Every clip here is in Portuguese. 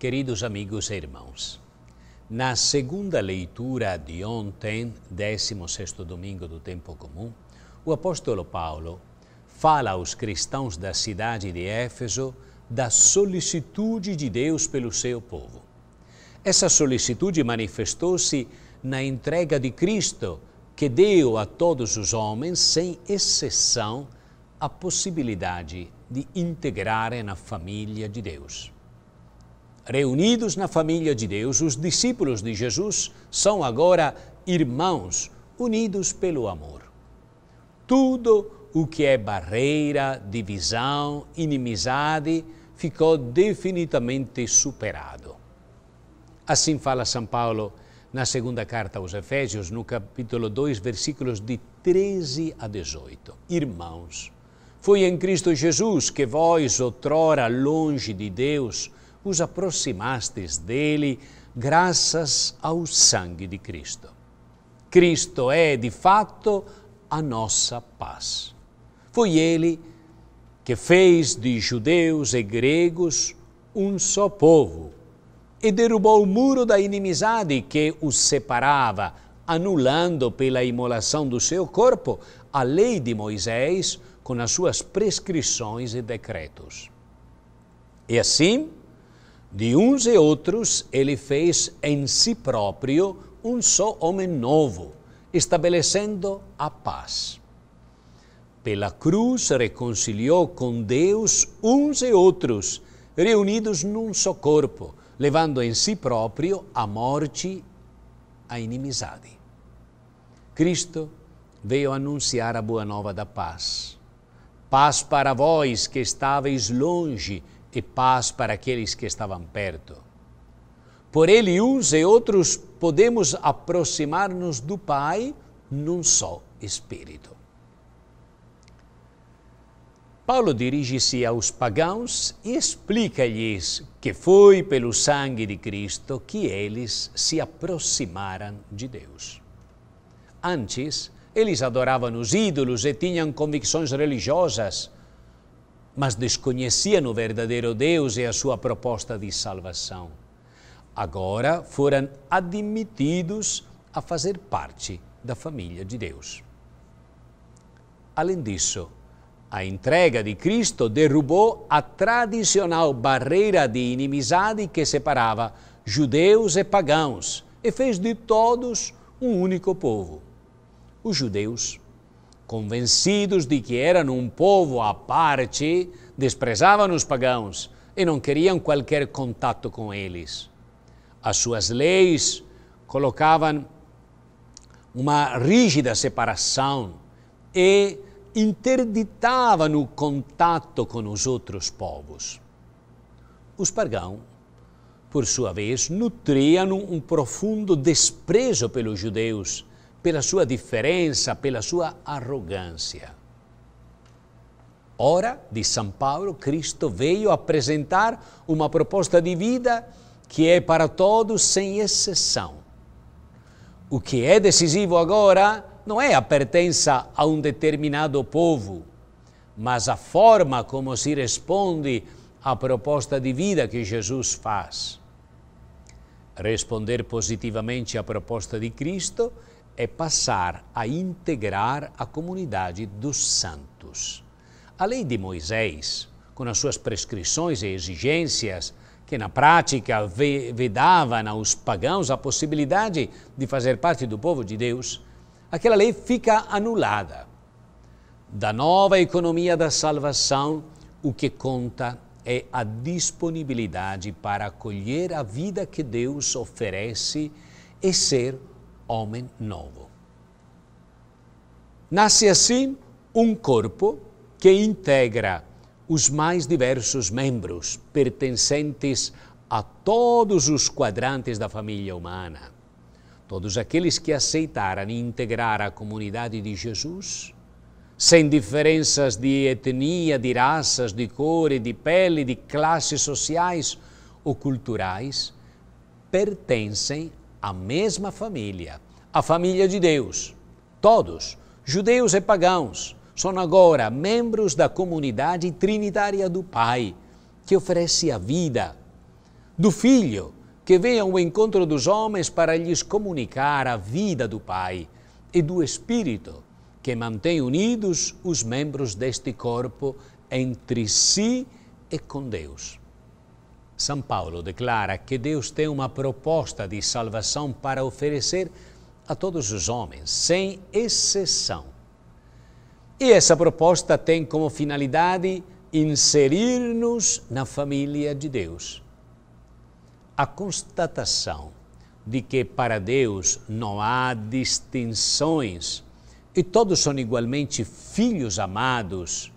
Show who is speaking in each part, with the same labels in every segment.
Speaker 1: Queridos amigos e irmãos, na segunda leitura de ontem, 16 domingo do tempo comum, o apóstolo Paulo fala aos cristãos da cidade de Éfeso da solicitude de Deus pelo seu povo. Essa solicitude manifestou-se na entrega de Cristo, que deu a todos os homens, sem exceção, a possibilidade de integrarem na família de Deus. Reunidos na família de Deus, os discípulos de Jesus são agora irmãos, unidos pelo amor. Tudo o que é barreira, divisão, inimizade, ficou definitivamente superado. Assim fala São Paulo na segunda carta aos Efésios, no capítulo 2, versículos de 13 a 18. Irmãos, foi em Cristo Jesus que vós, outrora longe de Deus, os aproximastes dele graças ao sangue de Cristo. Cristo é, de fato, a nossa paz. Foi ele que fez de judeus e gregos um só povo e derrubou o muro da inimizade que os separava, anulando pela imolação do seu corpo a lei de Moisés com as suas prescrições e decretos. E assim, de uns e outros, ele fez em si próprio um só homem novo, estabelecendo a paz. Pela cruz reconciliou com Deus uns e outros, reunidos num só corpo, levando em si próprio a morte, a inimizade. Cristo veio anunciar a boa nova da paz. Paz para vós que estáveis longe e paz para aqueles que estavam perto. Por ele, uns e outros podemos aproximar-nos do Pai num só Espírito. Paulo dirige-se aos pagãos e explica-lhes que foi pelo sangue de Cristo que eles se aproximaram de Deus. Antes, eles adoravam os ídolos e tinham convicções religiosas mas desconheciam o verdadeiro Deus e a sua proposta de salvação. Agora foram admitidos a fazer parte da família de Deus. Além disso, a entrega de Cristo derrubou a tradicional barreira de inimizade que separava judeus e pagãos e fez de todos um único povo, os judeus Convencidos de que eram um povo à parte, desprezavam os pagãos e não queriam qualquer contato com eles. As suas leis colocavam uma rígida separação e interditavam o contato com os outros povos. Os pagãos, por sua vez, nutriam um profundo desprezo pelos judeus pela sua diferença, pela sua arrogância. Ora, diz São Paulo, Cristo veio apresentar uma proposta de vida que é para todos sem exceção. O que é decisivo agora não é a pertença a um determinado povo, mas a forma como se responde à proposta de vida que Jesus faz. Responder positivamente à proposta de Cristo é passar a integrar a comunidade dos santos. A lei de Moisés, com as suas prescrições e exigências, que na prática vedavam aos pagãos a possibilidade de fazer parte do povo de Deus, aquela lei fica anulada. Da nova economia da salvação, o que conta é a disponibilidade para acolher a vida que Deus oferece e ser homem novo. Nasce assim um corpo que integra os mais diversos membros pertencentes a todos os quadrantes da família humana. Todos aqueles que aceitaram integrar a comunidade de Jesus, sem diferenças de etnia, de raças, de cor, de pele, de classes sociais ou culturais, pertencem a mesma família, a família de Deus. Todos, judeus e pagãos, são agora membros da comunidade trinitária do Pai, que oferece a vida, do Filho, que vem ao encontro dos homens para lhes comunicar a vida do Pai, e do Espírito, que mantém unidos os membros deste corpo entre si e com Deus. São Paulo declara que Deus tem uma proposta de salvação para oferecer a todos os homens, sem exceção. E essa proposta tem como finalidade inserir-nos na família de Deus. A constatação de que para Deus não há distinções e todos são igualmente filhos amados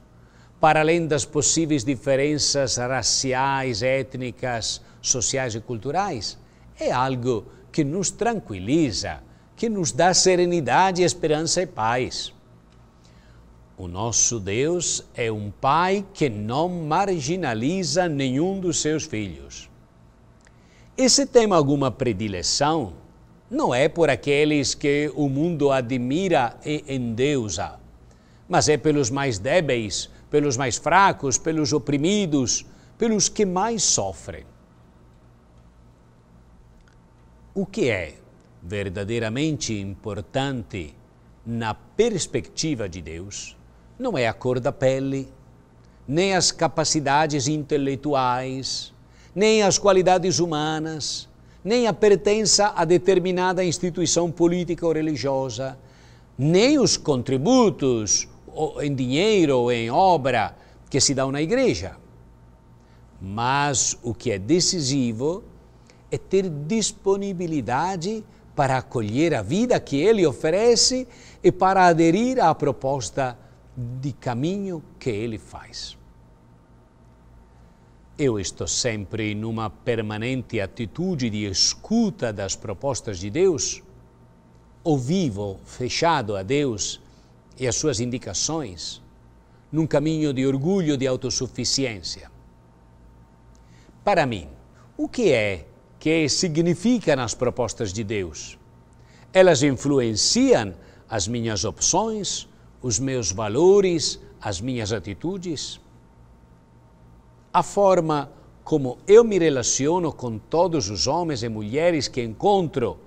Speaker 1: para além das possíveis diferenças raciais, étnicas, sociais e culturais, é algo que nos tranquiliza, que nos dá serenidade, esperança e paz. O nosso Deus é um Pai que não marginaliza nenhum dos seus filhos. E se tem alguma predileção, não é por aqueles que o mundo admira e endeusa, mas é pelos mais débeis pelos mais fracos, pelos oprimidos, pelos que mais sofrem. O que é verdadeiramente importante na perspectiva de Deus não é a cor da pele, nem as capacidades intelectuais, nem as qualidades humanas, nem a pertença a determinada instituição política ou religiosa, nem os contributos em dinheiro, ou em obra que se dão na igreja. Mas o que é decisivo é ter disponibilidade para acolher a vida que Ele oferece e para aderir à proposta de caminho que Ele faz. Eu estou sempre numa permanente atitude de escuta das propostas de Deus, ou vivo, fechado a Deus, e as suas indicações num caminho de orgulho de autossuficiência. Para mim, o que é que significa nas propostas de Deus? Elas influenciam as minhas opções, os meus valores, as minhas atitudes? A forma como eu me relaciono com todos os homens e mulheres que encontro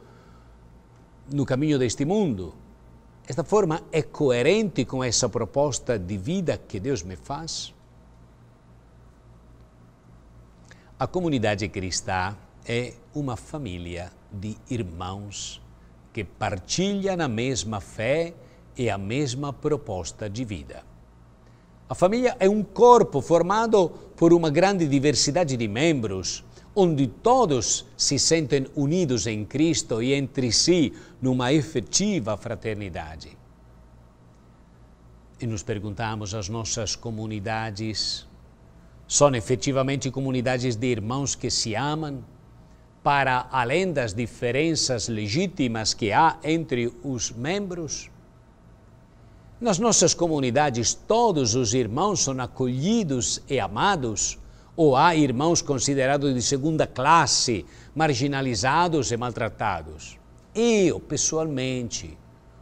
Speaker 1: no caminho deste mundo esta forma é coerente com essa proposta de vida que Deus me faz? A comunidade cristã é uma família de irmãos que partilham a mesma fé e a mesma proposta de vida. A família é um corpo formado por uma grande diversidade de membros onde todos se sentem unidos em Cristo e entre si numa efetiva fraternidade. E nos perguntamos: as nossas comunidades são efetivamente comunidades de irmãos que se amam? Para além das diferenças legítimas que há entre os membros? Nas nossas comunidades, todos os irmãos são acolhidos e amados ou há irmãos considerados de segunda classe, marginalizados e maltratados. Eu, pessoalmente,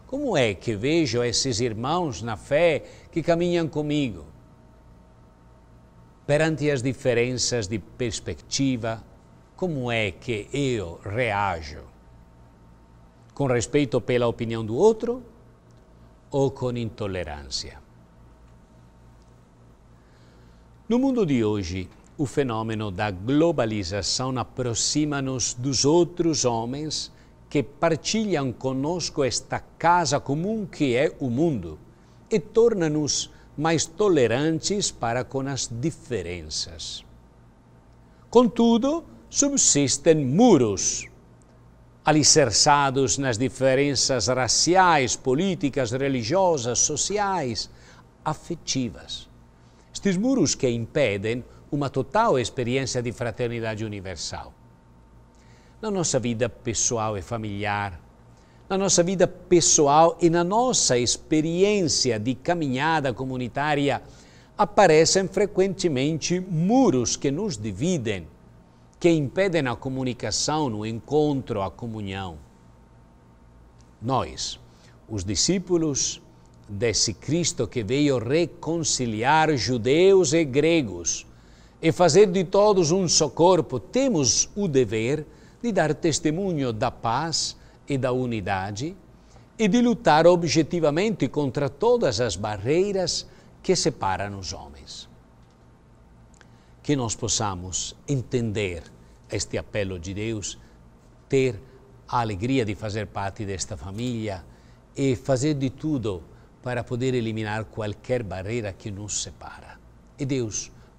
Speaker 1: como é que vejo esses irmãos na fé que caminham comigo? Perante as diferenças de perspectiva, como é que eu reajo? Com respeito pela opinião do outro ou com intolerância? No mundo de hoje, o fenômeno da globalização aproxima-nos dos outros homens que partilham conosco esta casa comum que é o mundo e torna-nos mais tolerantes para com as diferenças. Contudo, subsistem muros, alicerçados nas diferenças raciais, políticas, religiosas, sociais, afetivas. Estes muros que impedem uma total experiência de fraternidade universal. Na nossa vida pessoal e familiar, na nossa vida pessoal e na nossa experiência de caminhada comunitária, aparecem frequentemente muros que nos dividem, que impedem a comunicação, o encontro, a comunhão. Nós, os discípulos desse Cristo que veio reconciliar judeus e gregos, e fazer de todos um só corpo, temos o dever de dar testemunho da paz e da unidade e de lutar objetivamente contra todas as barreiras que separam os homens. Que nós possamos entender este apelo de Deus, ter a alegria de fazer parte desta família e fazer de tudo para poder eliminar qualquer barreira que nos separa. E Deus